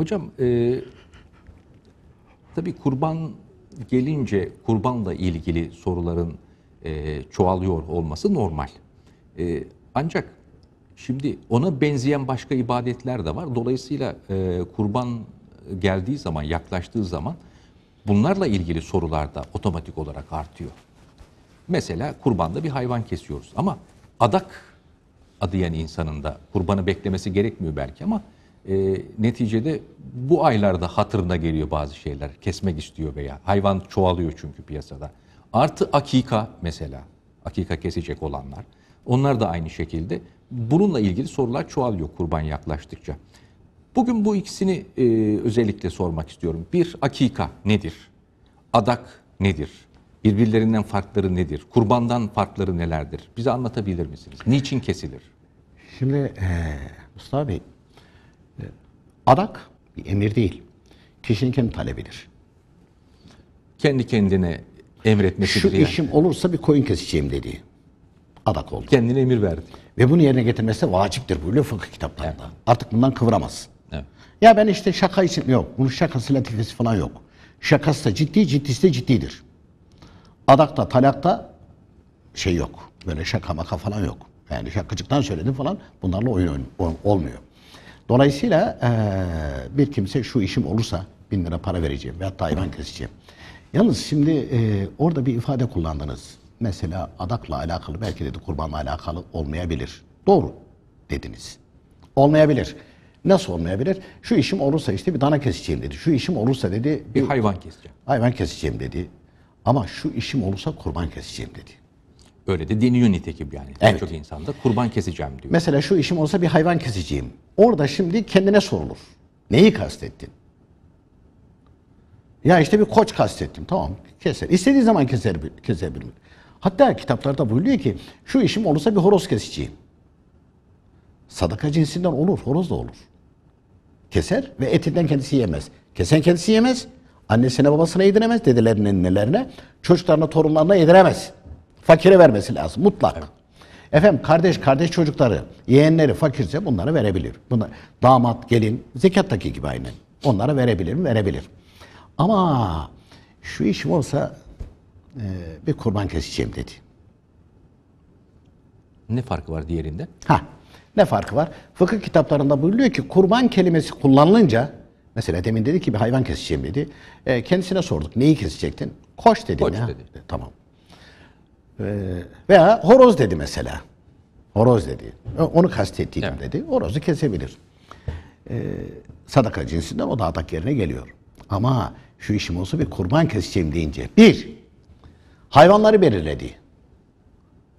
Hocam e, tabii kurban gelince kurbanla ilgili soruların e, çoğalıyor olması normal. E, ancak şimdi ona benzeyen başka ibadetler de var. Dolayısıyla e, kurban geldiği zaman, yaklaştığı zaman bunlarla ilgili sorular da otomatik olarak artıyor. Mesela kurbanda bir hayvan kesiyoruz ama adak adayan insanın da kurbanı beklemesi gerekmiyor belki ama e, neticede bu aylarda hatırına geliyor bazı şeyler. Kesmek istiyor veya hayvan çoğalıyor çünkü piyasada. Artı akika mesela. Akika kesecek olanlar. Onlar da aynı şekilde. Bununla ilgili sorular çoğalıyor kurban yaklaştıkça. Bugün bu ikisini e, özellikle sormak istiyorum. Bir, akika nedir? Adak nedir? Birbirlerinden farkları nedir? Kurbandan farkları nelerdir? Bize anlatabilir misiniz? Niçin kesilir? Şimdi e, Mustafa Bey, Adak bir emir değil. Kişinin kendi talebidir. Kendi kendine emretmesidir Şu yani. işim olursa bir koyun keseceğim dediği. Adak oldu. Kendine emir verdi. Ve bunu yerine getirmesi vaciptir bu. fıkıh kitaplarında. Evet. Artık bundan kıvıramaz. Evet. Ya ben işte şaka için yok. Bunun şakası latifesi falan yok. Şakası da ciddi, ciddisi de ciddidir. Adakta, talakta şey yok. Böyle şaka maka falan yok. Yani şakacıktan söyledim falan bunlarla oyun, oyun olmuyor. Dolayısıyla e, bir kimse şu işim olursa bin lira para vereceğim veya hayvan keseceğim. Yalnız şimdi e, orada bir ifade kullandınız. Mesela adakla alakalı belki dedi kurbanla alakalı olmayabilir. Doğru dediniz. Olmayabilir. Nasıl olmayabilir? Şu işim olursa işte bir dana keseceğim dedi. Şu işim olursa dedi bir, bir hayvan keseceğim. Hayvan keseceğim dedi. Ama şu işim olursa kurban keseceğim dedi. Böyle de deniyor nitekim yani. Evet. Çok insanda kurban keseceğim diyor. Mesela şu işim olsa bir hayvan keseceğim. Orada şimdi kendine sorulur. Neyi kastettin? Ya işte bir koç kastettim. Tamam keser. İstediği zaman keser, kesebilir. Hatta kitaplarda buyuruyor ki şu işim olursa bir horoz keseceğim. Sadaka cinsinden olur. Horoz da olur. Keser ve etinden kendisi yemez. Kesen kendisi yemez. Annesine babasına yediremez. Dedelerinin nelerine. Çocuklarına torunlarına yediremez. Fakire vermesi lazım mutlak. Evet. Efendim kardeş kardeş çocukları, yeğenleri fakirse bunları verebilir. Buna damat, gelin, zekattaki gibi aynen. Onlara verebilir mi? Verebilir. Ama şu işim olsa e, bir kurban keseceğim dedi. Ne farkı var diğerinde? Ha, ne farkı var? Fıkıh kitaplarında buyuruyor ki kurban kelimesi kullanılınca mesela demin dedi ki bir hayvan keseceğim dedi. E, kendisine sorduk neyi kesecektin? Koş dedi. Koç e, dedi. Tamam. Ee, veya horoz dedi mesela. Horoz dedi. Onu kastettiğim evet. dedi. Horozu kesebilir. Ee, sadaka cinsinden o da adak yerine geliyor. Ama şu işim olsa bir kurban keseceğim deyince. Bir, hayvanları belirledi.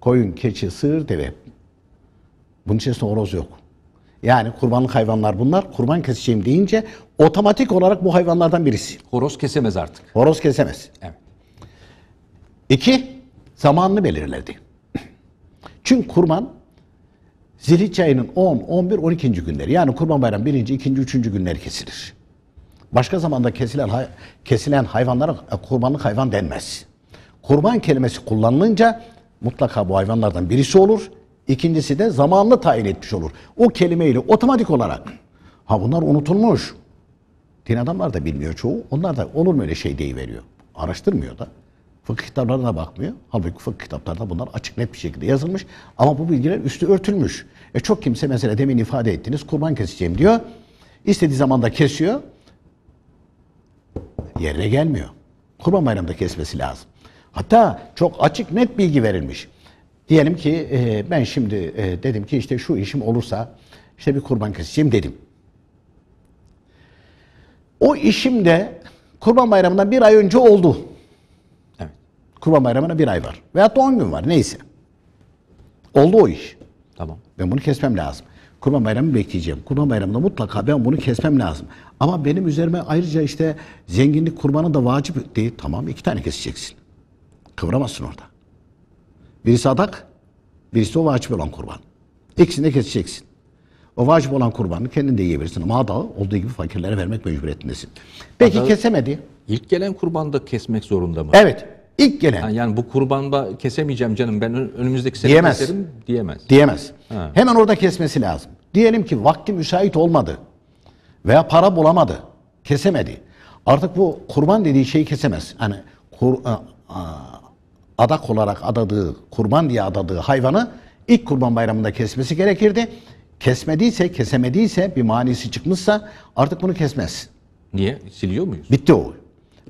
Koyun, keçi, sığır, deve. Bunun içerisinde horoz yok. Yani kurbanlık hayvanlar bunlar. Kurban keseceğim deyince otomatik olarak bu hayvanlardan birisi. Horoz kesemez artık. Horoz kesemez. Evet. İki, zamanını belirledi. Çünkü kurban Zilhicce ayının 10, 11, 12. günleri yani kurban bayramı 1. 2. 3. günleri kesilir. Başka zamanda kesilen, hay kesilen hayvanlara e, kurbanlık hayvan denmez. Kurban kelimesi kullanılınca mutlaka bu hayvanlardan birisi olur. İkincisi de zamanlı tayin etmiş olur. O kelimeyle otomatik olarak. Ha bunlar unutulmuş. Din adamlar da bilmiyor çoğu. Onlar da olur mu öyle şey veriyor. Araştırmıyor da. Fıkıh kitaplarına bakmıyor. Halbuki fıkıh kitaplarında bunlar açık net bir şekilde yazılmış. Ama bu bilgiler üstü örtülmüş. E çok kimse mesela demin ifade ettiniz kurban keseceğim diyor. İstediği zaman da kesiyor. Yerine gelmiyor. Kurban bayramında kesmesi lazım. Hatta çok açık net bilgi verilmiş. Diyelim ki e, ben şimdi e, dedim ki işte şu işim olursa işte bir kurban keseceğim dedim. O işim de kurban bayramından bir ay önce oldu. Kurban Bayramı'na bir ay var. Veya 10 gün var neyse. Oldu o iş. Tamam. Ben bunu kesmem lazım. Kurban Bayramı bekleyeceğim. Kurban Bayramı'nda mutlaka ben bunu kesmem lazım. Ama benim üzerime ayrıca işte zenginlik kurbanı da vacip değil. Tamam iki tane keseceksin. Kıvıramazsın orada. Birisi adak, birisi o vacip olan kurban. İkisini de keseceksin. O vacip olan kurbanı kendin de yiyebilirsin ama adağı olduğu gibi fakirlere vermek mecburiyetindesin. Peki Adağı, kesemedi. İlk gelen kurbanı da kesmek zorunda mı? Evet. İlk gelen. Yani, yani bu kurbanba kesemeyeceğim canım ben önümüzdeki sene diyemez. keserim diyemez. Diyemez. Ha. Hemen orada kesmesi lazım. Diyelim ki vakti müsait olmadı veya para bulamadı, kesemedi. Artık bu kurban dediği şeyi kesemez. Hani kur, adak olarak adadığı, kurban diye adadığı hayvanı ilk kurban bayramında kesmesi gerekirdi. Kesmediyse, kesemediyse, bir manisi çıkmışsa artık bunu kesmez. Niye? Siliyor muyuz? Bitti o.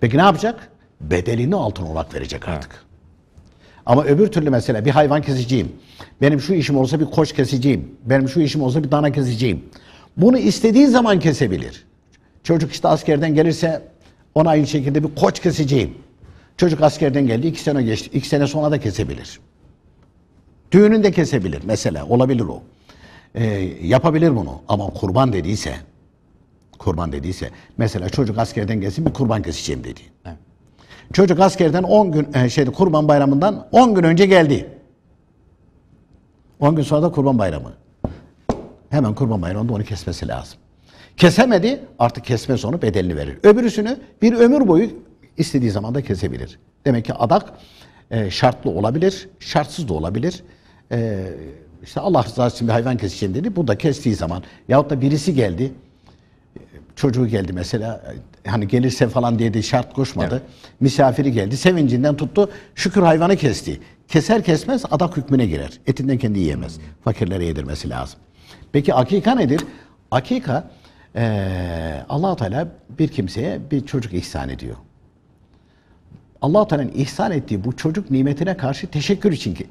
Peki ne yapacak? bedelini altın olarak verecek artık. Ha. Ama öbür türlü mesela bir hayvan kesiciyim. Benim şu işim olsa bir koç kesiciyim. Benim şu işim olsa bir dana kesiciyim. Bunu istediği zaman kesebilir. Çocuk işte askerden gelirse ona aynı şekilde bir koç kesiciyim. Çocuk askerden geldi iki sene geçti. iki sene sonra da kesebilir. Düğününde kesebilir mesela. Olabilir o. Ee, yapabilir bunu. Ama kurban dediyse kurban dediyse mesela çocuk askerden gelsin bir kurban keseceğim dedi. Çocuk askerden 10 gün e, şeydi Kurban Bayramı'ndan 10 gün önce geldi. 10 gün sonra da Kurban Bayramı. Hemen Kurban Bayramı'nda onu kesmesi lazım. Kesemedi artık kesme sonu bedelini verir. Öbürüsünü bir ömür boyu istediği zaman da kesebilir. Demek ki adak e, şartlı olabilir, şartsız da olabilir. E, işte Allah rızası için bir hayvan keseceğim dedi. Bu da kestiği zaman yahut da birisi geldi e, çocuğu geldi mesela hani gelirse falan diye de şart koşmadı. Evet. Misafiri geldi. Sevincinden tuttu. Şükür hayvanı kesti. Keser kesmez adak hükmüne girer. Etinden kendi yiyemez. Fakirlere yedirmesi lazım. Peki akika nedir? Akika ee, allah Teala bir kimseye bir çocuk ihsan ediyor. allah Teala'nın ihsan ettiği bu çocuk nimetine karşı teşekkür için ki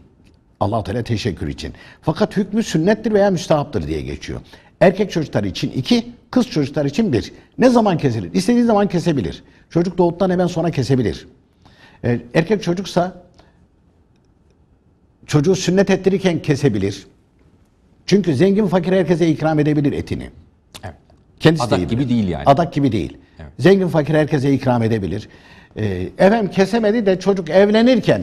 allah Teala teşekkür için. Fakat hükmü sünnettir veya müstahaptır diye geçiyor. Erkek çocuklar için iki, kız çocuklar için bir. Ne zaman kesilir? İstediği zaman kesebilir. Çocuk doğduktan hemen sonra kesebilir. Ee, erkek çocuksa çocuğu sünnet ettirirken kesebilir. Çünkü zengin fakir herkese ikram edebilir etini. Evet. Kendisi Adak gibi değil yani. Adak gibi değil. Evet. Zengin fakir herkese ikram edebilir. Ee, efendim kesemedi de çocuk evlenirken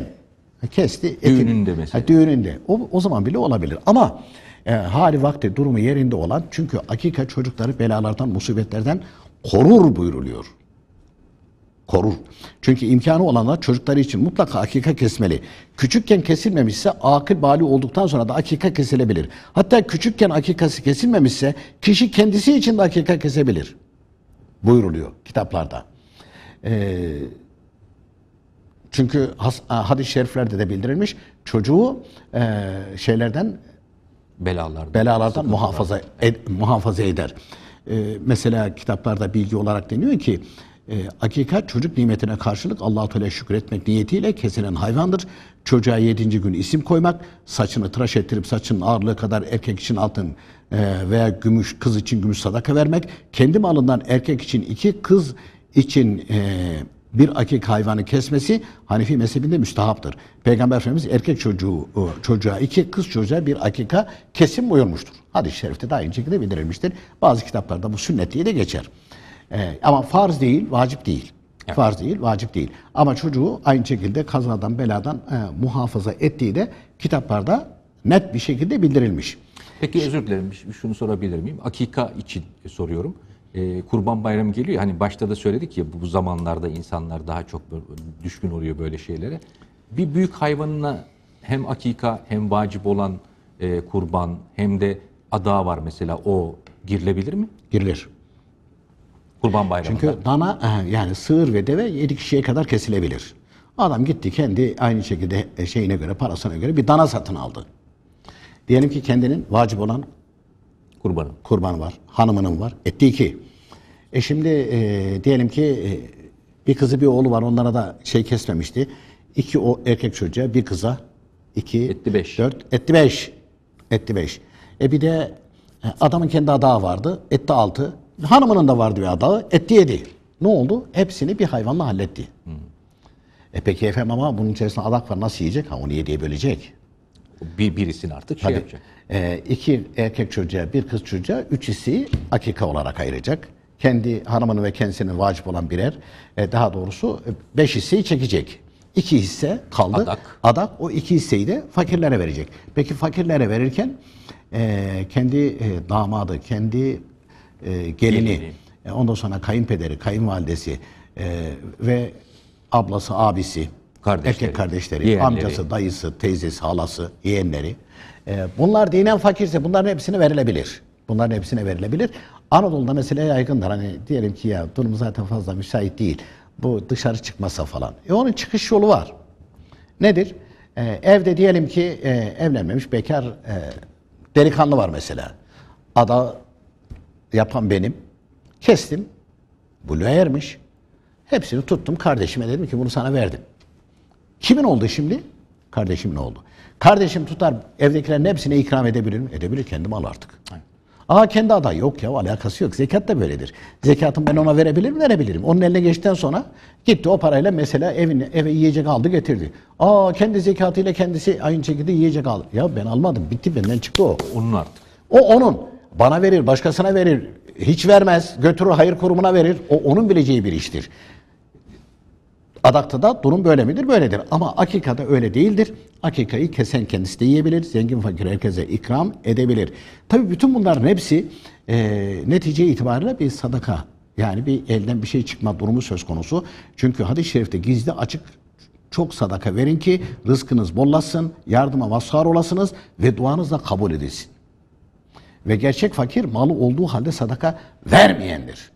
kesti. Etini. Düğününde mesela. Ha, düğününde. O, o zaman bile olabilir. Ama e, hali vakti durumu yerinde olan çünkü akika çocukları belalardan, musibetlerden korur buyuruluyor. Korur. Çünkü imkanı olanlar çocukları için mutlaka akika kesmeli. Küçükken kesilmemişse akıl bali olduktan sonra da akika kesilebilir. Hatta küçükken akikası kesilmemişse kişi kendisi için de akika kesebilir. Buyuruluyor kitaplarda. Ee, çünkü has, e, hadis-i şeriflerde de bildirilmiş çocuğu e, şeylerden belalardan, belalardan muhafaza, ed, muhafaza eder. Ee, mesela kitaplarda bilgi olarak deniyor ki e, hakikat çocuk nimetine karşılık allah Teala şükretmek niyetiyle kesilen hayvandır. Çocuğa yedinci gün isim koymak, saçını tıraş ettirip saçının ağırlığı kadar erkek için altın e, veya gümüş, kız için gümüş sadaka vermek, kendi malından erkek için iki, kız için e, bir akik hayvanı kesmesi Hanefi mezhebinde müstahaptır. Peygamber Efendimiz erkek çocuğu e, çocuğa iki, kız çocuğa bir akika kesim buyurmuştur. Hadis-i şerifte de aynı şekilde bildirilmiştir. Bazı kitaplarda bu sünnet diye de geçer. Ee, ama farz değil, vacip değil. Evet. Farz değil, vacip değil. Ama çocuğu aynı şekilde kazadan, beladan e, muhafaza ettiği de kitaplarda net bir şekilde bildirilmiş. Peki özür dilerim şunu sorabilir miyim? Akika için soruyorum e, Kurban Bayramı geliyor. Hani başta da söyledik ya bu zamanlarda insanlar daha çok düşkün oluyor böyle şeylere. Bir büyük hayvanına hem akika hem vacip olan e, kurban hem de ada var mesela o girilebilir mi? Girilir. Kurban bayramı. Çünkü dana yani sığır ve deve 7 kişiye kadar kesilebilir. Adam gitti kendi aynı şekilde e, şeyine göre parasına göre bir dana satın aldı. Diyelim ki kendinin vacip olan Kurbanım. Kurban var. Hanımının var. Etti iki. E şimdi e, diyelim ki e, bir kızı bir oğlu var. Onlara da şey kesmemişti. İki o erkek çocuğa, bir kıza. iki, etti beş. Dört. Etti beş. Etti beş. E bir de e, adamın kendi adağı vardı. Etti altı. Hanımının da vardı bir adağı. Etti yedi. Ne oldu? Hepsini bir hayvanla halletti. Hmm. E peki efendim ama bunun içerisinde adak var. Nasıl yiyecek? Ha onu yediye bölecek. Bir, birisini artık şey yapacak e, iki erkek çocuğa, bir kız çocuğa üç isiyi akika olarak ayıracak. Kendi hanımının ve kendisinin vacip olan birer, e, daha doğrusu e, beş hisseyi çekecek. İki hisse kaldı. Adak. Adak o iki hisseyi de fakirlere verecek. Peki fakirlere verirken e, kendi e, damadı, kendi e, gelini, gelini. E, ondan sonra kayınpederi, kayınvalidesi e, ve ablası, abisi kardeşleri, erkek kardeşleri, yeğenleri. amcası, dayısı, teyzesi, halası, yeğenleri. Ee, bunlar dinen fakirse bunların hepsine verilebilir. Bunların hepsine verilebilir. Anadolu'da mesela yaygındır. Hani diyelim ki ya durum zaten fazla müsait değil. Bu dışarı çıkmasa falan. E onun çıkış yolu var. Nedir? Ee, evde diyelim ki e, evlenmemiş bekar e, delikanlı var mesela. Ada yapan benim. Kestim. Buluğa ermiş. Hepsini tuttum kardeşime dedim ki bunu sana verdim. Kimin oldu şimdi? Kardeşim ne oldu. Kardeşim tutar evdekilerin hepsine ikram edebilir mi? Edebilir kendim al artık. Evet. Aa kendi aday yok ya alakası yok. Zekat da böyledir. Zekatım ben ona verebilir mi? Verebilirim. Onun eline geçtikten sonra gitti o parayla mesela evine, eve yiyecek aldı getirdi. Aa kendi zekatıyla kendisi aynı şekilde yiyecek aldı. Ya ben almadım bitti benden çıktı o. Onun artık. O onun. Bana verir başkasına verir. Hiç vermez. Götürür hayır kurumuna verir. O onun bileceği bir iştir. Adaktada durum böyle midir? Böyledir. Ama akikada öyle değildir. Akikayı kesen kendisi de yiyebilir. Zengin fakir herkese ikram edebilir. Tabi bütün bunların hepsi e, netice itibariyle bir sadaka. Yani bir elden bir şey çıkma durumu söz konusu. Çünkü hadis-i şerifte gizli açık çok sadaka verin ki rızkınız bollasın, yardıma mazhar olasınız ve duanız da kabul edilsin. Ve gerçek fakir malı olduğu halde sadaka vermeyendir.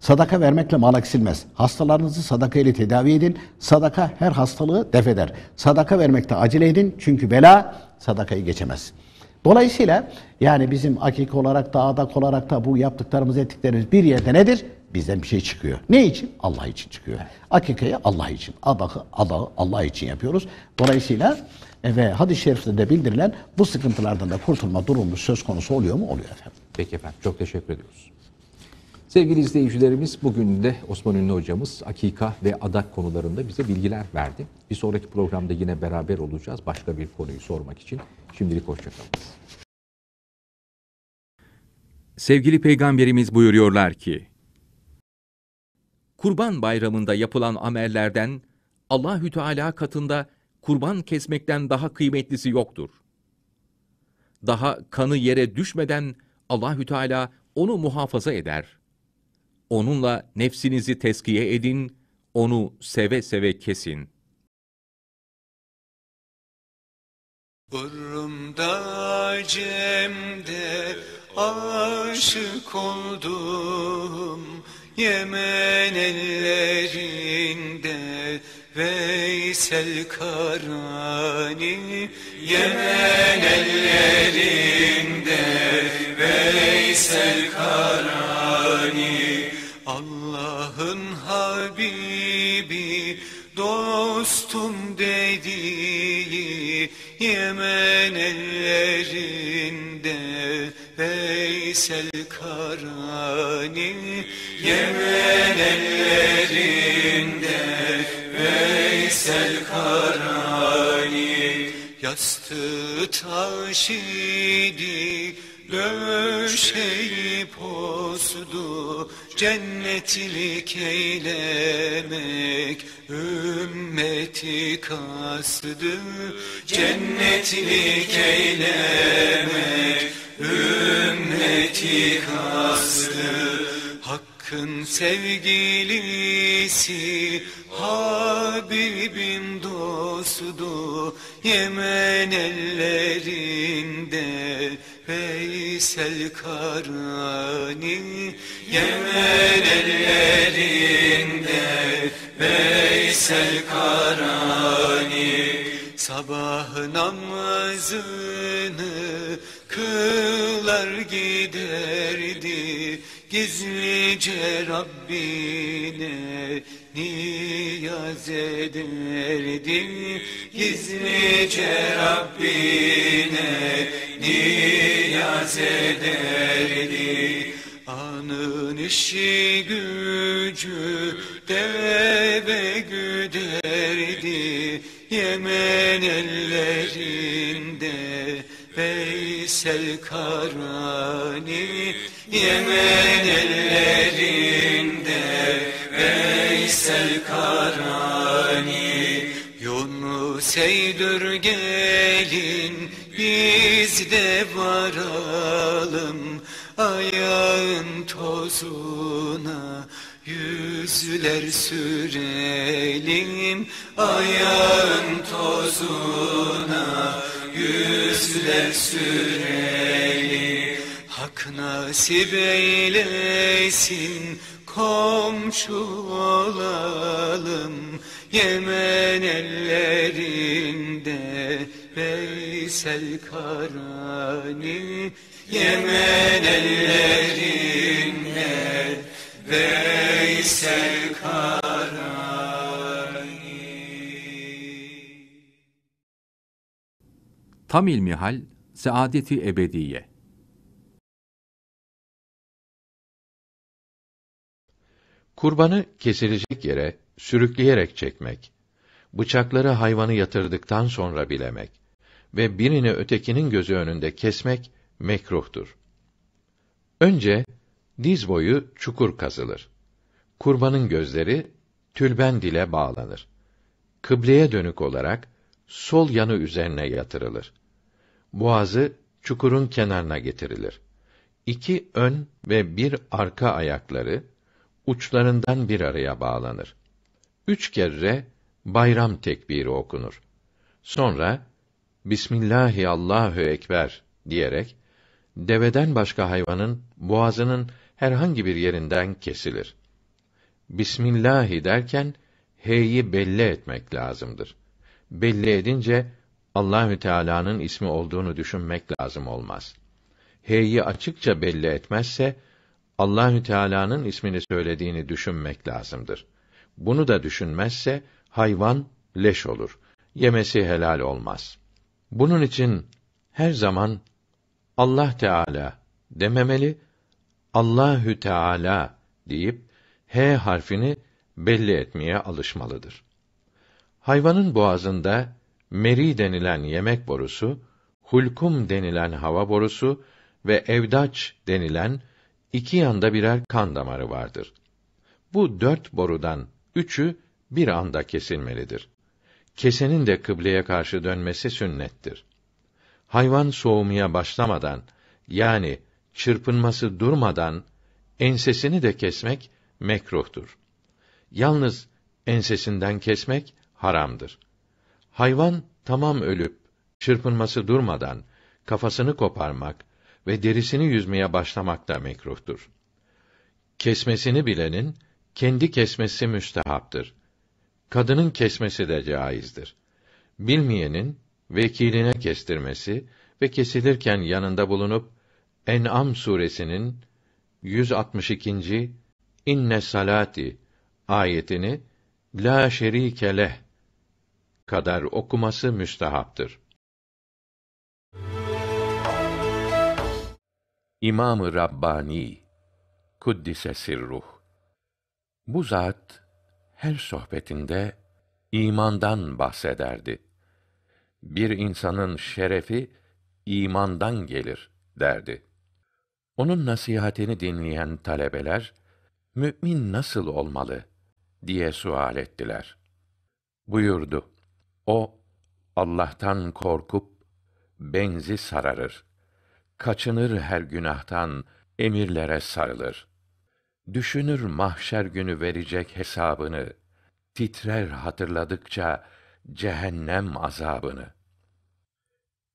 Sadaka vermekle mal eksilmez. Hastalarınızı sadaka ile tedavi edin. Sadaka her hastalığı def eder. Sadaka vermekte acele edin çünkü bela sadakayı geçemez. Dolayısıyla yani bizim akik olarak da adak olarak da bu yaptıklarımız ettiklerimiz bir yerde nedir? Bizden bir şey çıkıyor. Ne için? Allah için çıkıyor. Akikayı Allah için, adakı Allah, Allah için yapıyoruz. Dolayısıyla e, ve hadis-i şerifte de bildirilen bu sıkıntılardan da kurtulma durumu söz konusu oluyor mu? Oluyor efendim. Peki efendim. Çok teşekkür ediyoruz. Sevgili izleyicilerimiz bugün de Osman Ünlü hocamız akika ve adak konularında bize bilgiler verdi. Bir sonraki programda yine beraber olacağız başka bir konuyu sormak için. Şimdilik hoşçakalın. Sevgili Peygamberimiz buyuruyorlar ki, Kurban bayramında yapılan amellerden Allahü Teala katında kurban kesmekten daha kıymetlisi yoktur. Daha kanı yere düşmeden Allahü Teala onu muhafaza eder onunla nefsinizi teskiye edin, onu seve seve kesin. Burumda Cem'de aşık oldum, Yemen ellerinde Veysel Karani Yemen ellerinde Veysel Karani Dostum dediği Yemen ellerinde Veysel Karani Yemen ellerinde Veysel Karani Yastığı taş idi döşeyi posdu Cennetlik eylemek ümmeti kastı Cennetlik eylemek ümmeti kastı Hakkın sevgilisi habibin dostu Yemen ellerinde Veysel Karani Yemen ellerinde Veysel Karani Sabah namazını kılar giderdi Gizlice Rabbine niyaz ederdi Gizlice Rabbine derdi yaz Anın işi gücü deve güderdi Yemen ellerinde Veysel Karani Yemen ellerinde Veysel Karani Yunus Eydür gelir biz de varalım ayağın tozuna Yüzler sürelim ayağın tozuna Yüzler sürelim Hak nasip eylesin komşu olalım Yemen ellerinde Veysel Karani Yemen ellerinde Veysel Karani Tam ilmihal Saadeti Ebediye Kurbanı kesilecek yere sürükleyerek çekmek, bıçakları hayvanı yatırdıktan sonra bilemek ve birini ötekinin gözü önünde kesmek mekruhtur. Önce diz boyu çukur kazılır. Kurbanın gözleri tülbent ile bağlanır. Kıbleye dönük olarak sol yanı üzerine yatırılır. Boğazı çukurun kenarına getirilir. İki ön ve bir arka ayakları uçlarından bir araya bağlanır üç kere bayram tekbiri okunur. Sonra Bismillahi Allahu ekber diyerek deveden başka hayvanın boğazının herhangi bir yerinden kesilir. Bismillahi derken heyi belli etmek lazımdır. Belli edince Allahü Teala'nın ismi olduğunu düşünmek lazım olmaz. H'yi açıkça belli etmezse Allahü Teala'nın ismini söylediğini düşünmek lazımdır. Bunu da düşünmezse hayvan leş olur. Yemesi helal olmaz. Bunun için her zaman Allah Teala dememeli, Allahü Teala deyip H harfini belli etmeye alışmalıdır. Hayvanın boğazında meri denilen yemek borusu, hulkum denilen hava borusu ve evdaç denilen iki yanda birer kan damarı vardır. Bu dört borudan üçü bir anda kesilmelidir. Kesenin de kıbleye karşı dönmesi sünnettir. Hayvan soğumaya başlamadan yani çırpınması durmadan ensesini de kesmek mekruhtur. Yalnız ensesinden kesmek haramdır. Hayvan tamam ölüp çırpınması durmadan kafasını koparmak ve derisini yüzmeye başlamak da mekruhtur. Kesmesini bilenin kendi kesmesi müstehaptır. Kadının kesmesi de caizdir. Bilmeyenin vekiline kestirmesi ve kesilirken yanında bulunup En'am suresinin 162. inne salati ayetini la şerike leh kadar okuması müstehaptır. İmam-ı Rabbani Kuddise Sirruh bu zat her sohbetinde imandan bahsederdi. Bir insanın şerefi imandan gelir derdi. Onun nasihatini dinleyen talebeler mümin nasıl olmalı diye sual ettiler. Buyurdu: O Allah'tan korkup benzi sararır. Kaçınır her günahtan, emirlere sarılır.'' Düşünür mahşer günü verecek hesabını. Titrer hatırladıkça cehennem azabını.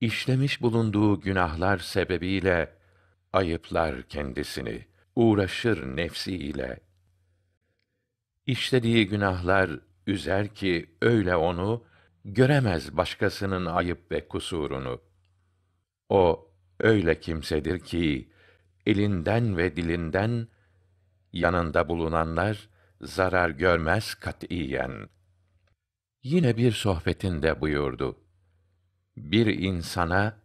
İşlemiş bulunduğu günahlar sebebiyle ayıplar kendisini, uğraşır nefsi ile. İşlediği günahlar üzer ki öyle onu göremez başkasının ayıp ve kusurunu. O öyle kimsedir ki elinden ve dilinden yanında bulunanlar zarar görmez katiyen. Yine bir sohbetinde buyurdu. Bir insana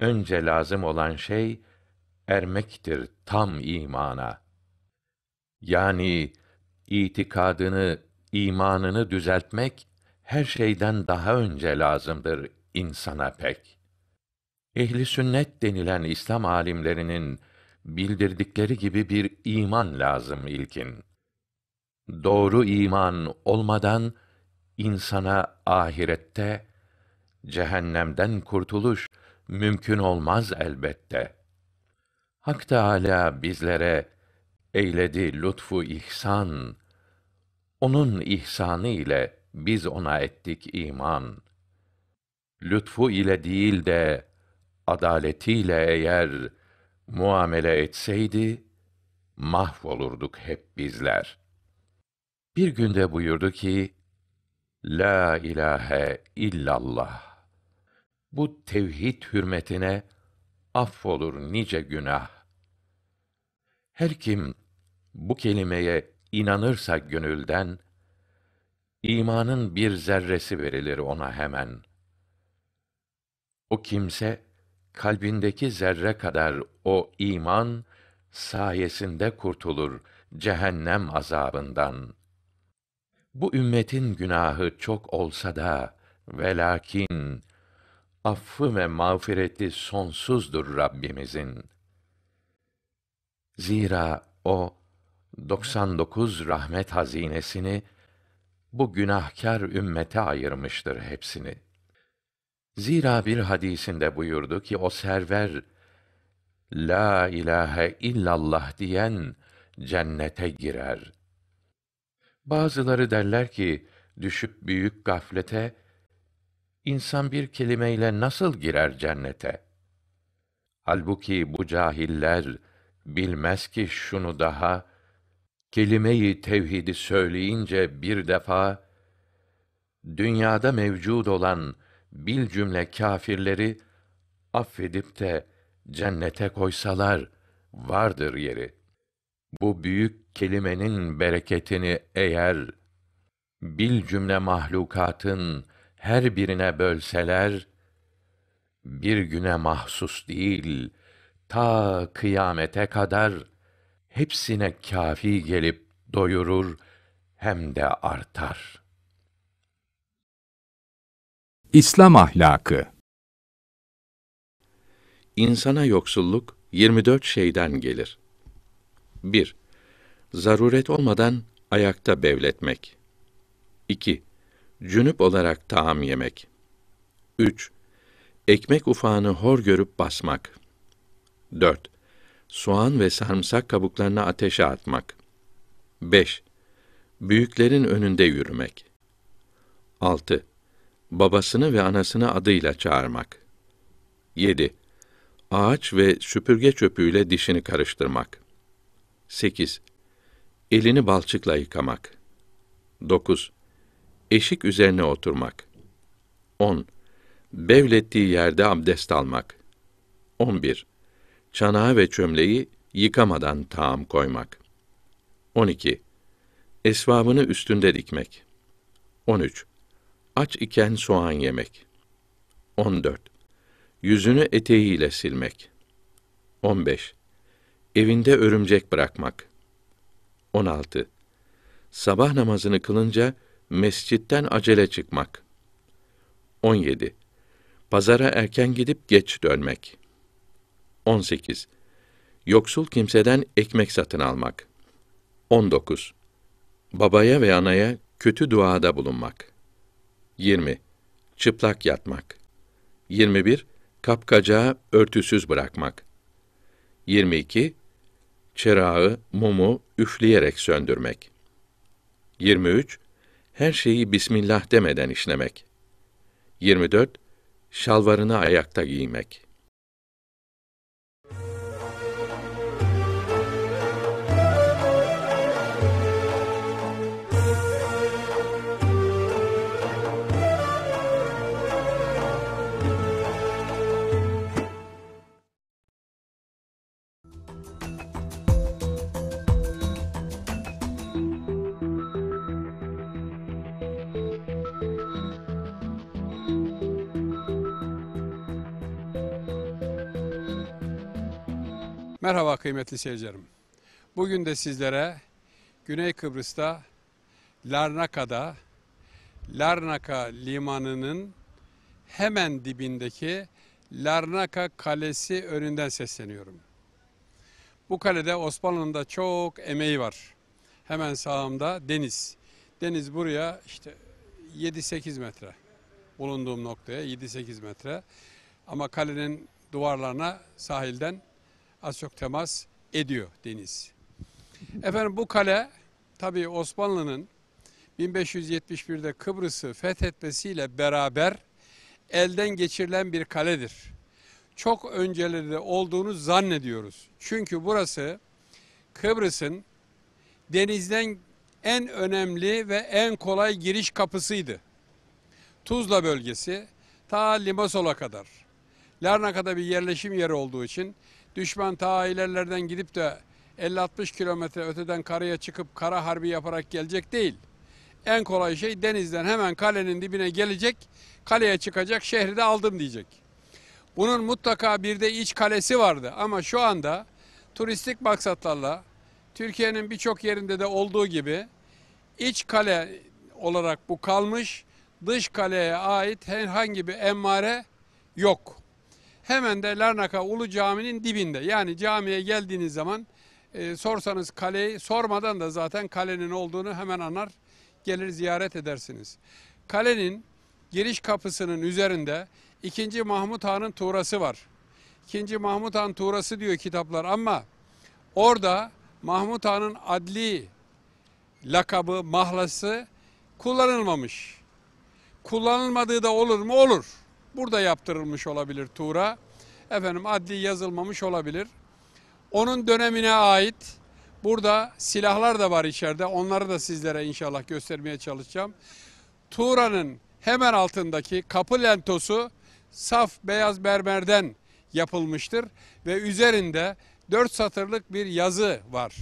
önce lazım olan şey ermektir tam imana. Yani itikadını, imanını düzeltmek her şeyden daha önce lazımdır insana pek. Ehli sünnet denilen İslam alimlerinin bildirdikleri gibi bir iman lazım ilkin. Doğru iman olmadan insana ahirette cehennemden kurtuluş mümkün olmaz elbette. Hak Teâlâ bizlere eyledi lütfu ihsan. Onun ihsanı ile biz ona ettik iman. Lütfu ile değil de adaletiyle eğer muamele etseydi mahvolurduk hep bizler. Bir günde buyurdu ki: La ilahe illallah. Bu tevhid hürmetine affolur nice günah. Her kim bu kelimeye inanırsa gönülden, imanın bir zerresi verilir ona hemen. O kimse kalbindeki zerre kadar o iman sayesinde kurtulur cehennem azabından. Bu ümmetin günahı çok olsa da velakin affı ve mağfireti sonsuzdur Rabbimizin. Zira o 99 rahmet hazinesini bu günahkar ümmete ayırmıştır hepsini.'' Zira bir hadisinde buyurdu ki o server La ilahe illallah diyen cennete girer. Bazıları derler ki düşüp büyük gaflete insan bir kelimeyle nasıl girer cennete? Halbuki bu cahiller bilmez ki şunu daha kelimeyi tevhidi söyleyince bir defa dünyada mevcud olan bil cümle kâfirleri affedip de cennete koysalar vardır yeri. Bu büyük kelimenin bereketini eğer bil cümle mahlukatın her birine bölseler bir güne mahsus değil ta kıyamete kadar hepsine kafi gelip doyurur hem de artar. İslam ahlakı İnsana yoksulluk 24 şeyden gelir. 1. Zaruret olmadan ayakta bevletmek. 2. Cünüp olarak taam yemek. 3. Ekmek ufağını hor görüp basmak. 4. Soğan ve sarımsak kabuklarını ateşe atmak. 5. Büyüklerin önünde yürümek. 6 babasını ve anasını adıyla çağırmak. 7. Ağaç ve süpürge çöpüyle dişini karıştırmak. 8. Elini balçıkla yıkamak. 9. Eşik üzerine oturmak. 10. Bevlettiği yerde abdest almak. 11. Çanağı ve çömleği yıkamadan taam koymak. 12. Esvabını üstünde dikmek. 13 Aç iken soğan yemek. 14. Yüzünü eteğiyle silmek. 15. Evinde örümcek bırakmak. 16. Sabah namazını kılınca mescitten acele çıkmak. 17. Pazara erken gidip geç dönmek. 18. Yoksul kimseden ekmek satın almak. 19. Babaya ve anaya kötü duada bulunmak. 20. Çıplak yatmak. 21. kapkaca örtüsüz bırakmak. 22. Çırağı, mumu üfleyerek söndürmek. 23. Her şeyi bismillah demeden işlemek. 24. Şalvarını ayakta giymek. Merhaba kıymetli seyircilerim. Bugün de sizlere Güney Kıbrıs'ta Larnaka'da Larnaka limanının hemen dibindeki Larnaka Kalesi önünden sesleniyorum. Bu kalede Osmanlı'nın da çok emeği var. Hemen sağımda deniz. Deniz buraya işte 7-8 metre. Bulunduğum noktaya 7-8 metre. Ama kalenin duvarlarına sahilden az çok temas ediyor deniz. Efendim bu kale tabii Osmanlı'nın 1571'de Kıbrıs'ı fethetmesiyle beraber elden geçirilen bir kaledir. Çok önceleri de olduğunu zannediyoruz. Çünkü burası Kıbrıs'ın denizden en önemli ve en kolay giriş kapısıydı. Tuzla bölgesi ta Limasol'a kadar. Larnaka'da bir yerleşim yeri olduğu için Düşman ta ilerlerden gidip de 50-60 kilometre öteden karaya çıkıp kara harbi yaparak gelecek değil. En kolay şey denizden hemen kalenin dibine gelecek, kaleye çıkacak, şehri de aldım diyecek. Bunun mutlaka bir de iç kalesi vardı ama şu anda turistik maksatlarla Türkiye'nin birçok yerinde de olduğu gibi iç kale olarak bu kalmış, dış kaleye ait herhangi bir emmare yok. Hemen de Larnaka Ulu Cami'nin dibinde. Yani camiye geldiğiniz zaman e, sorsanız kaleyi, sormadan da zaten kalenin olduğunu hemen anlar, gelir ziyaret edersiniz. Kalenin giriş kapısının üzerinde 2. Mahmut Han'ın tuğrası var. 2. Mahmut Han tuğrası diyor kitaplar ama orada Mahmut Han'ın adli lakabı, mahlası kullanılmamış. Kullanılmadığı da olur mu? Olur burada yaptırılmış olabilir Tuğra. Efendim adli yazılmamış olabilir. Onun dönemine ait burada silahlar da var içeride. Onları da sizlere inşallah göstermeye çalışacağım. Tuğra'nın hemen altındaki kapı lentosu saf beyaz mermerden yapılmıştır ve üzerinde dört satırlık bir yazı var.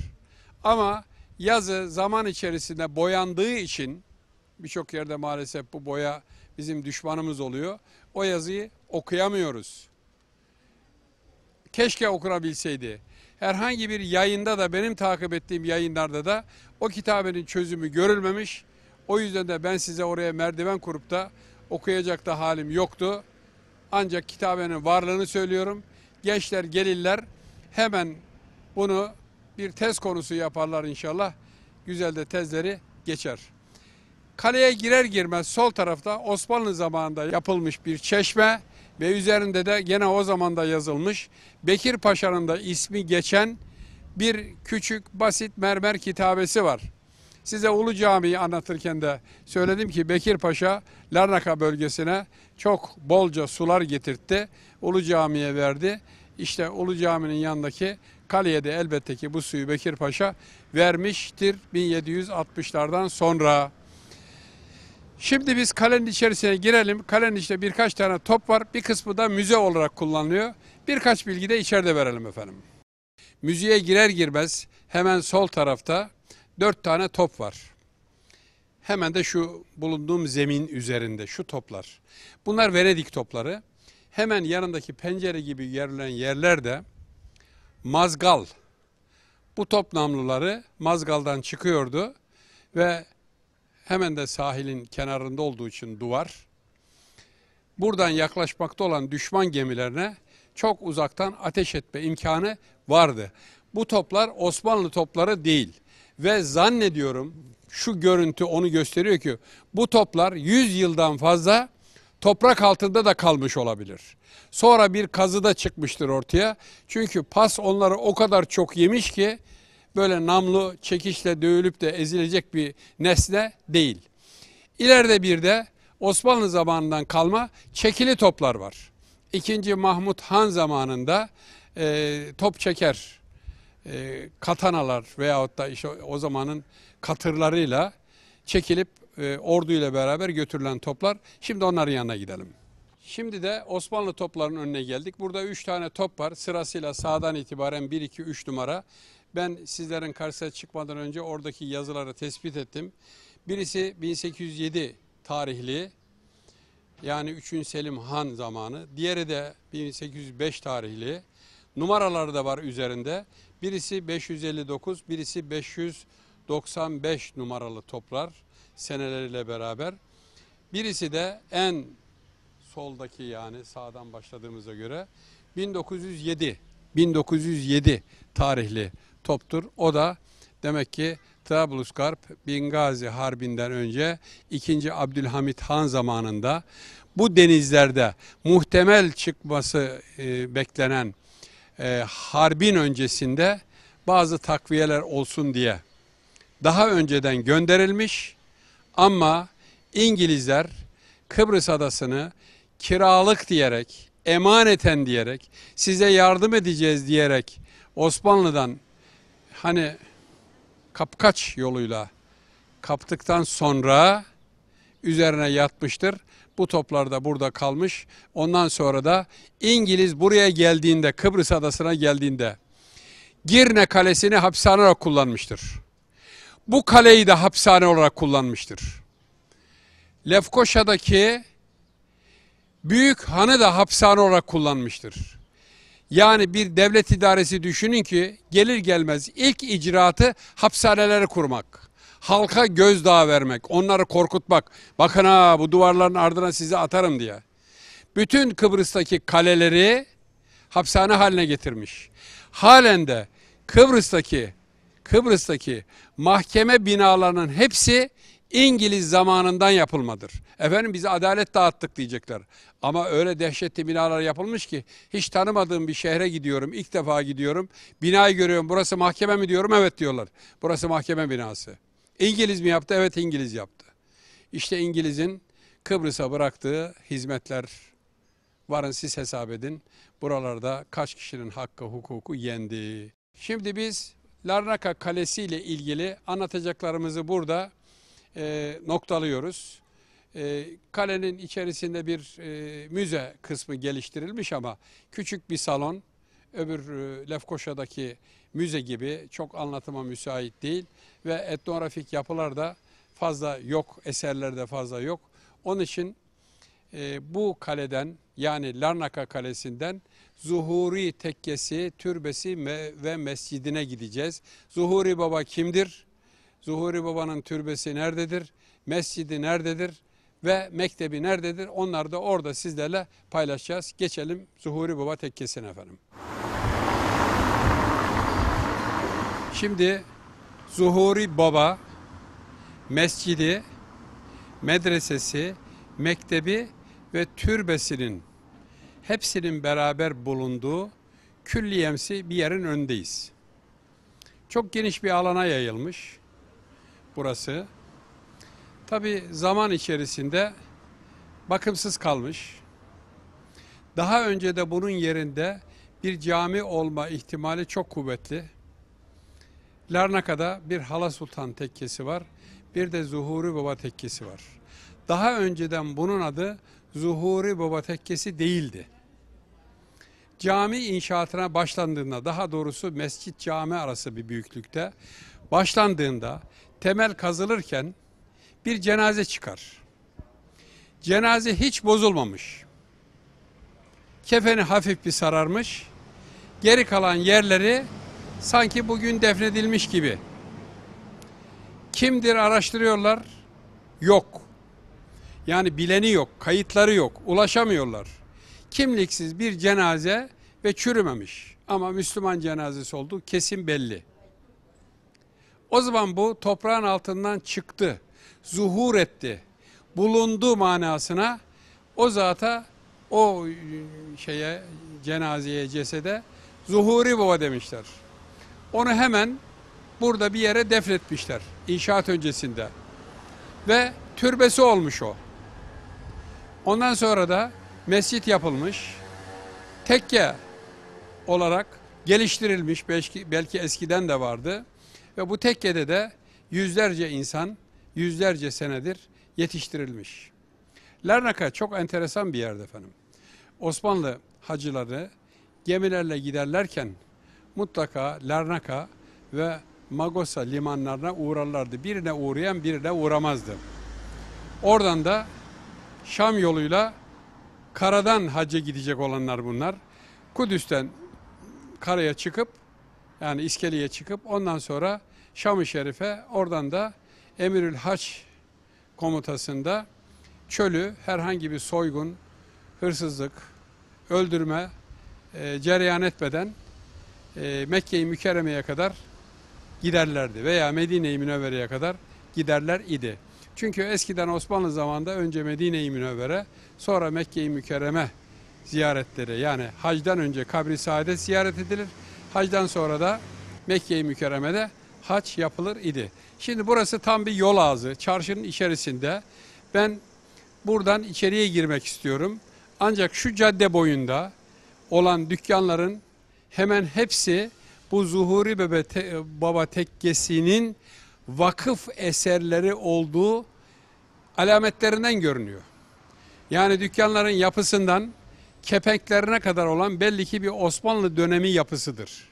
Ama yazı zaman içerisinde boyandığı için birçok yerde maalesef bu boya bizim düşmanımız oluyor o yazıyı okuyamıyoruz. Keşke okurabilseydi. Herhangi bir yayında da benim takip ettiğim yayınlarda da o kitabenin çözümü görülmemiş. O yüzden de ben size oraya merdiven kurup da okuyacak da halim yoktu. Ancak kitabenin varlığını söylüyorum. Gençler gelirler hemen bunu bir tez konusu yaparlar inşallah. Güzel de tezleri geçer. Kaleye girer girmez sol tarafta Osmanlı zamanında yapılmış bir çeşme ve üzerinde de gene o zamanda yazılmış Bekir Paşa'nın da ismi geçen bir küçük basit mermer kitabesi var. Size Ulu Camii'yi anlatırken de söyledim ki Bekir Paşa Larnaka bölgesine çok bolca sular getirtti. Ulu Camii'ye verdi. İşte Ulu Camii'nin yanındaki kaleye de elbette ki bu suyu Bekir Paşa vermiştir 1760'lardan sonra. Şimdi biz kalenin içerisine girelim. Kalenin içinde birkaç tane top var. Bir kısmı da müze olarak kullanılıyor. Birkaç bilgi de içeride verelim efendim. Müziğe girer girmez hemen sol tarafta dört tane top var. Hemen de şu bulunduğum zemin üzerinde şu toplar. Bunlar Venedik topları. Hemen yanındaki pencere gibi yerlen yerlerde mazgal. Bu top namluları mazgaldan çıkıyordu ve Hemen de sahilin kenarında olduğu için duvar. Buradan yaklaşmakta olan düşman gemilerine çok uzaktan ateş etme imkanı vardı. Bu toplar Osmanlı topları değil. Ve zannediyorum şu görüntü onu gösteriyor ki bu toplar 100 yıldan fazla toprak altında da kalmış olabilir. Sonra bir kazı da çıkmıştır ortaya. Çünkü pas onları o kadar çok yemiş ki böyle namlu çekişle dövülüp de ezilecek bir nesne değil. İleride bir de Osmanlı zamanından kalma çekili toplar var. İkinci Mahmut Han zamanında e, top çeker e, katanalar veyahut da işte o zamanın katırlarıyla çekilip e, orduyla beraber götürülen toplar. Şimdi onların yanına gidelim. Şimdi de Osmanlı toplarının önüne geldik. Burada 3 tane top var. Sırasıyla sağdan itibaren 1, 2, 3 numara. Ben sizlerin karşısına çıkmadan önce oradaki yazıları tespit ettim. Birisi 1807 tarihli yani 3. Selim Han zamanı. Diğeri de 1805 tarihli. Numaraları da var üzerinde. Birisi 559, birisi 595 numaralı toplar seneleriyle beraber. Birisi de en soldaki yani sağdan başladığımıza göre 1907 1907 tarihli toptur. O da demek ki Trablusgarp Bingazi Harbi'nden önce 2. Abdülhamit Han zamanında bu denizlerde muhtemel çıkması e, beklenen e, harbin öncesinde bazı takviyeler olsun diye daha önceden gönderilmiş ama İngilizler Kıbrıs adasını kiralık diyerek, emaneten diyerek, size yardım edeceğiz diyerek Osmanlı'dan hani kapkaç yoluyla kaptıktan sonra üzerine yatmıştır. Bu toplar da burada kalmış. Ondan sonra da İngiliz buraya geldiğinde, Kıbrıs adasına geldiğinde Girne kalesini hapishane olarak kullanmıştır. Bu kaleyi de hapishane olarak kullanmıştır. Lefkoşa'daki büyük hanı da hapishane olarak kullanmıştır. Yani bir devlet idaresi düşünün ki gelir gelmez ilk icraatı hapishaneleri kurmak. Halka gözdağı vermek, onları korkutmak. Bakın ha bu duvarların ardına sizi atarım diye. Bütün Kıbrıs'taki kaleleri hapishane haline getirmiş. Halen de Kıbrıs'taki Kıbrıs'taki mahkeme binalarının hepsi İngiliz zamanından yapılmadır. Efendim bize adalet dağıttık diyecekler. Ama öyle dehşetli binalar yapılmış ki hiç tanımadığım bir şehre gidiyorum. ilk defa gidiyorum. Binayı görüyorum. Burası mahkeme mi diyorum? Evet diyorlar. Burası mahkeme binası. İngiliz mi yaptı? Evet İngiliz yaptı. İşte İngiliz'in Kıbrıs'a bıraktığı hizmetler varın siz hesap edin. Buralarda kaç kişinin hakkı hukuku yendi. Şimdi biz Larnaka Kalesi ile ilgili anlatacaklarımızı burada e, noktalıyoruz. E, kalenin içerisinde bir e, müze kısmı geliştirilmiş ama küçük bir salon öbür e, Lefkoşa'daki müze gibi çok anlatıma müsait değil ve etnografik yapılar da fazla yok, eserler de fazla yok. Onun için e, bu kaleden yani Larnaka Kalesi'nden Zuhuri Tekkesi, Türbesi ve Mescidine gideceğiz. Zuhuri Baba kimdir? Zuhuri Baba'nın türbesi nerededir? Mescidi nerededir? Ve mektebi nerededir? Onlar da orada sizlerle paylaşacağız. Geçelim Zuhuri Baba tekkesine efendim. Şimdi Zuhuri Baba mescidi, medresesi, mektebi ve türbesinin hepsinin beraber bulunduğu külliyemsi bir yerin öndeyiz. Çok geniş bir alana yayılmış burası. Tabi zaman içerisinde bakımsız kalmış. Daha önce de bunun yerinde bir cami olma ihtimali çok kuvvetli. Larnaka'da bir Hala Sultan tekkesi var. Bir de Zuhuri Baba tekkesi var. Daha önceden bunun adı Zuhuri Baba tekkesi değildi. Cami inşaatına başlandığında, daha doğrusu mescit cami arası bir büyüklükte başlandığında temel kazılırken bir cenaze çıkar. Cenaze hiç bozulmamış. Kefeni hafif bir sararmış. Geri kalan yerleri sanki bugün defnedilmiş gibi. Kimdir araştırıyorlar? Yok. Yani bileni yok, kayıtları yok, ulaşamıyorlar. Kimliksiz bir cenaze ve çürümemiş. Ama Müslüman cenazesi olduğu kesin belli. O zaman bu toprağın altından çıktı, zuhur etti, bulundu manasına o zata, o e, şeye, cenazeye, cesede zuhuri baba demişler. Onu hemen burada bir yere defnetmişler inşaat öncesinde. Ve türbesi olmuş o. Ondan sonra da mescit yapılmış, tekke olarak geliştirilmiş, belki, belki eskiden de vardı. Ve bu tekkede de yüzlerce insan yüzlerce senedir yetiştirilmiş. Larnaka çok enteresan bir yerde efendim. Osmanlı hacıları gemilerle giderlerken mutlaka Larnaka ve Magosa limanlarına uğrarlardı. Birine uğrayan birine uğramazdı. Oradan da Şam yoluyla karadan hacca gidecek olanlar bunlar. Kudüs'ten karaya çıkıp yani iskeleye çıkıp ondan sonra Şam-ı Şerif'e oradan da Emirül Haç komutasında çölü herhangi bir soygun, hırsızlık, öldürme e, cereyan etmeden e, Mekke-i Mükerreme'ye kadar giderlerdi veya Medine-i Münevvere'ye kadar giderler idi. Çünkü eskiden Osmanlı zamanında önce Medine-i Münevvere sonra Mekke-i Mükerreme ziyaretleri yani hacdan önce kabri saadet ziyaret edilir. Hacdan sonra da Mekke-i Mükerreme'de haç yapılır idi. Şimdi burası tam bir yol ağzı, çarşının içerisinde. Ben buradan içeriye girmek istiyorum. Ancak şu cadde boyunda olan dükkanların hemen hepsi bu Zuhuri Bebe te, Baba Tekkesi'nin vakıf eserleri olduğu alametlerinden görünüyor. Yani dükkanların yapısından kepenklerine kadar olan belli ki bir Osmanlı dönemi yapısıdır.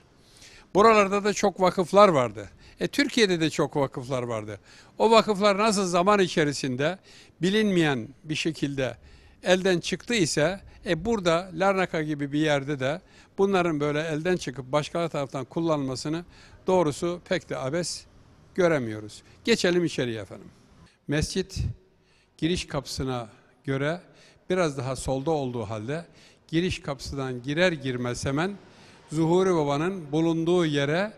Buralarda da çok vakıflar vardı. E, Türkiye'de de çok vakıflar vardı. O vakıflar nasıl zaman içerisinde bilinmeyen bir şekilde elden çıktı ise e, burada Larnaka gibi bir yerde de bunların böyle elden çıkıp başkaları taraftan kullanılmasını doğrusu pek de abes göremiyoruz. Geçelim içeriye efendim. Mescit giriş kapısına göre biraz daha solda olduğu halde giriş kapısından girer girmez hemen Zuhuri Baba'nın bulunduğu yere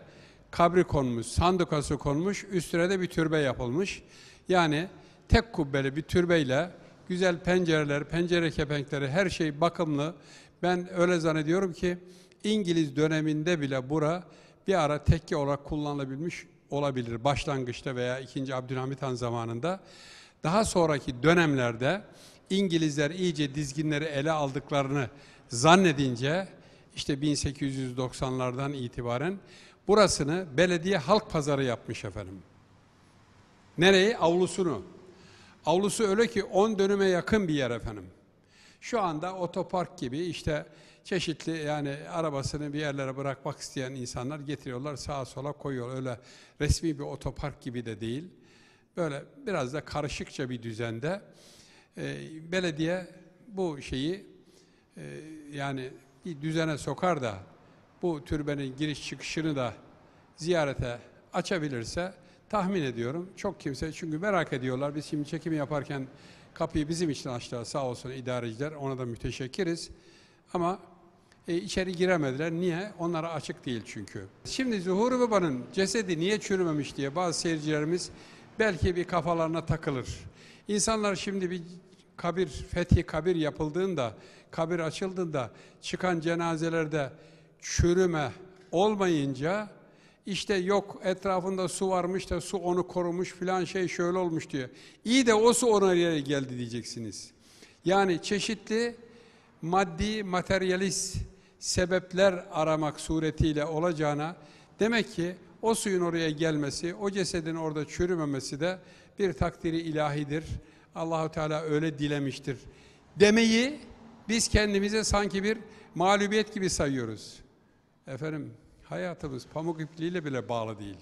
kabri konmuş, sandukası konmuş, üstüne de bir türbe yapılmış. Yani tek kubbeli bir türbeyle güzel pencereler, pencere kepenkleri her şey bakımlı. Ben öyle zannediyorum ki İngiliz döneminde bile bura bir ara tekke olarak kullanılabilmiş olabilir. Başlangıçta veya 2. Abdülhamit Han zamanında. Daha sonraki dönemlerde İngilizler iyice dizginleri ele aldıklarını zannedince işte 1890'lardan itibaren Burasını belediye halk pazarı yapmış efendim. Nereyi? Avlusunu. Avlusu öyle ki 10 dönüme yakın bir yer efendim. Şu anda otopark gibi işte çeşitli yani arabasını bir yerlere bırakmak isteyen insanlar getiriyorlar sağa sola koyuyor. Öyle resmi bir otopark gibi de değil. Böyle biraz da karışıkça bir düzende e, belediye bu şeyi e, yani bir düzene sokar da bu türbenin giriş çıkışını da ziyarete açabilirse tahmin ediyorum çok kimse çünkü merak ediyorlar. Biz şimdi çekimi yaparken kapıyı bizim için açtılar sağ olsun idareciler ona da müteşekkiriz. Ama e, içeri giremediler. Niye? Onlara açık değil çünkü. Şimdi Zuhur Baba'nın cesedi niye çürümemiş diye bazı seyircilerimiz belki bir kafalarına takılır. İnsanlar şimdi bir kabir, fethi kabir yapıldığında, kabir açıldığında çıkan cenazelerde çürüme olmayınca işte yok etrafında su varmış da su onu korumuş filan şey şöyle olmuş diyor. İyi de o su oraya geldi diyeceksiniz. Yani çeşitli maddi materyalist sebepler aramak suretiyle olacağına demek ki o suyun oraya gelmesi, o cesedin orada çürümemesi de bir takdiri ilahidir. Allahu Teala öyle dilemiştir. Demeyi biz kendimize sanki bir mağlubiyet gibi sayıyoruz. Efendim hayatımız pamuk ipliğiyle bile bağlı değil.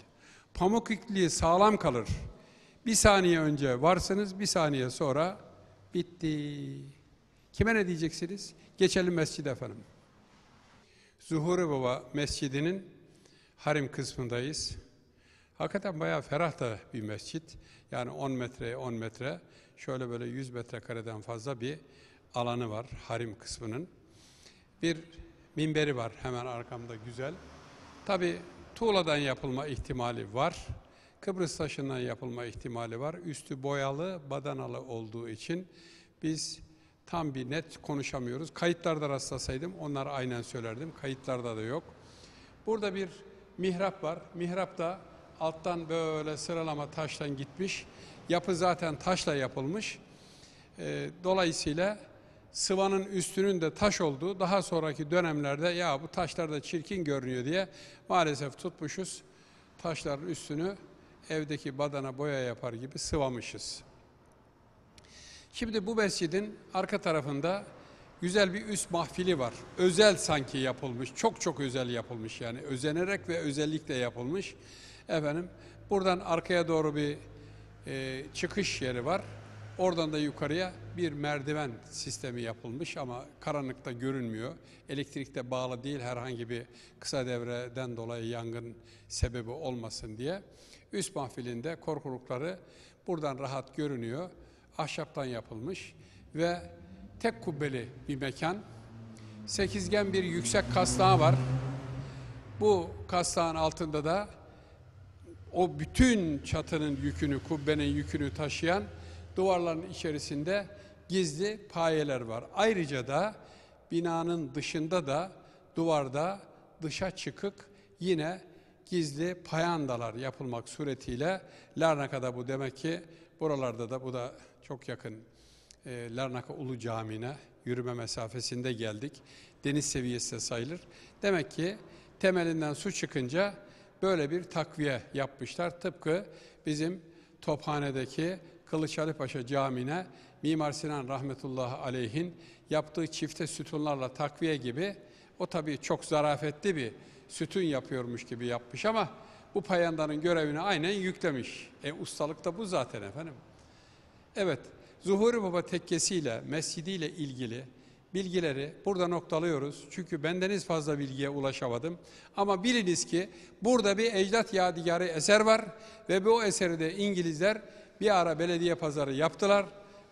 Pamuk ipliği sağlam kalır. Bir saniye önce varsınız, bir saniye sonra bitti. Kime ne diyeceksiniz? Geçelim mescide efendim. Zuhuri Baba Mescidi'nin harim kısmındayız. Hakikaten bayağı ferah da bir mescit. Yani 10 metre 10 metre, şöyle böyle 100 metrekareden fazla bir alanı var harim kısmının. Bir minberi var hemen arkamda güzel. Tabi tuğladan yapılma ihtimali var. Kıbrıs taşından yapılma ihtimali var. Üstü boyalı, badanalı olduğu için biz tam bir net konuşamıyoruz. Kayıtlarda rastlasaydım onlar aynen söylerdim. Kayıtlarda da yok. Burada bir mihrap var. Mihrap da alttan böyle sıralama taştan gitmiş. Yapı zaten taşla yapılmış. Ee, dolayısıyla sıvanın üstünün de taş olduğu daha sonraki dönemlerde ya bu taşlar da çirkin görünüyor diye maalesef tutmuşuz. Taşların üstünü evdeki badana boya yapar gibi sıvamışız. Şimdi bu mescidin arka tarafında güzel bir üst mahfili var. Özel sanki yapılmış. Çok çok özel yapılmış yani. Özenerek ve özellikle yapılmış. Efendim buradan arkaya doğru bir e, çıkış yeri var. Oradan da yukarıya bir merdiven sistemi yapılmış ama karanlıkta görünmüyor. Elektrikte bağlı değil herhangi bir kısa devreden dolayı yangın sebebi olmasın diye. Üst mahfilinde korkulukları buradan rahat görünüyor. Ahşaptan yapılmış ve tek kubbeli bir mekan. Sekizgen bir yüksek kastağı var. Bu kastağın altında da o bütün çatının yükünü, kubbenin yükünü taşıyan duvarların içerisinde gizli payeler var. Ayrıca da binanın dışında da duvarda dışa çıkık yine gizli payandalar yapılmak suretiyle Larnaka'da bu demek ki buralarda da bu da çok yakın e, Larnaka Ulu Camii'ne yürüme mesafesinde geldik. Deniz seviyesi de sayılır. Demek ki temelinden su çıkınca böyle bir takviye yapmışlar. Tıpkı bizim Tophane'deki Kılıçhari Paşa Camii'ne Mimar Sinan rahmetullahi aleyhin yaptığı çifte sütunlarla takviye gibi o tabii çok zarafetli bir sütun yapıyormuş gibi yapmış ama bu payandanın görevini aynen yüklemiş. E ustalık da bu zaten efendim. Evet, Zuhuri Baba tekkesiyle, mescidiyle ilgili bilgileri burada noktalıyoruz. Çünkü bendeniz fazla bilgiye ulaşamadım. Ama biliniz ki burada bir ecdat yadigarı eser var ve bu eseri de İngilizler bir ara belediye pazarı yaptılar.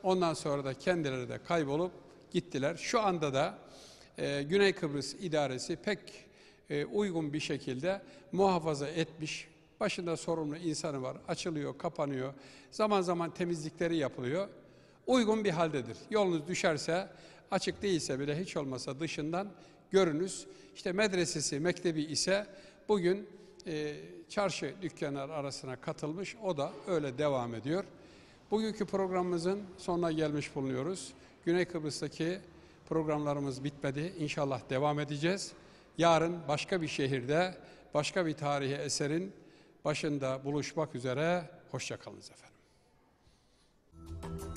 Ondan sonra da kendileri de kaybolup gittiler. Şu anda da e, Güney Kıbrıs İdaresi pek e, uygun bir şekilde muhafaza etmiş. Başında sorumlu insanı var. Açılıyor, kapanıyor. Zaman zaman temizlikleri yapılıyor. Uygun bir haldedir. Yolunuz düşerse, açık değilse bile hiç olmasa dışından görünüz. İşte medresesi, mektebi ise bugün e, çarşı dükkanlar arasına katılmış. O da öyle devam ediyor. Bugünkü programımızın sonuna gelmiş bulunuyoruz. Güney Kıbrıs'taki programlarımız bitmedi. İnşallah devam edeceğiz. Yarın başka bir şehirde, başka bir tarihi eserin başında buluşmak üzere. Hoşçakalınız efendim.